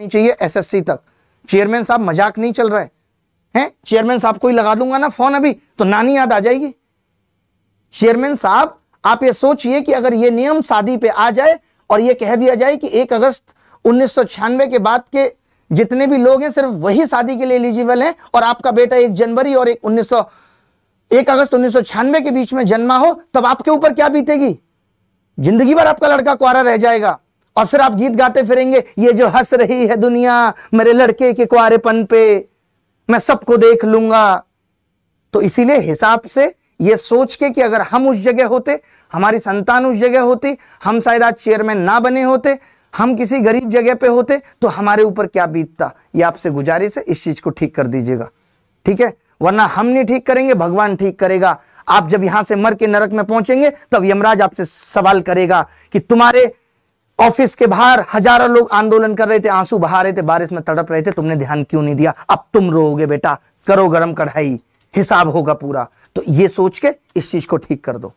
होनी चाहिए एसएससी तक चेयरमैन साहब मजाक नहीं चल रहा है हैं चेयरमैन साहब को ही लगा दूंगा ना फोन अभी तो नानी याद आ जाएगी चेयरमैन साहब आप ये सोचिए कि अगर ये नियम शादी पे आ जाए और ये कह दिया जाए कि एक अगस्त उन्नीस के बाद के जितने भी लोग हैं सिर्फ वही शादी के लिए एलिजिबल हैं और आपका बेटा एक जनवरी और एक उन्नीस एक अगस्त उन्नीस के बीच में जन्मा हो तब आपके ऊपर क्या बीतेगी जिंदगी भर आपका लड़का कुआरा रह जाएगा और फिर आप गीत गाते फिरेंगे ये जो हंस रही है दुनिया मेरे लड़के के कुआरेपन पे मैं सबको देख लूंगा तो इसीलिए हिसाब से ये सोच के कि अगर हम उस जगह होते हमारी संतान उस जगह होती हम शायद आज चेयरमैन ना बने होते हम किसी गरीब जगह पे होते तो हमारे ऊपर क्या बीतता ये आपसे गुजारिश है इस चीज को ठीक कर दीजिएगा ठीक है वरना हम नहीं ठीक करेंगे भगवान ठीक करेगा आप जब यहां से मर के नरक में पहुंचेंगे तब यमराज आपसे सवाल करेगा कि तुम्हारे ऑफिस के बाहर हजारों लोग आंदोलन कर रहे थे आंसू बहा रहे थे बारिश में तड़प रहे थे तुमने ध्यान क्यों नहीं दिया अब तुम रोगे बेटा करो गर्म कढ़ाई हिसाब होगा पूरा तो ये सोच के इस चीज को ठीक कर दो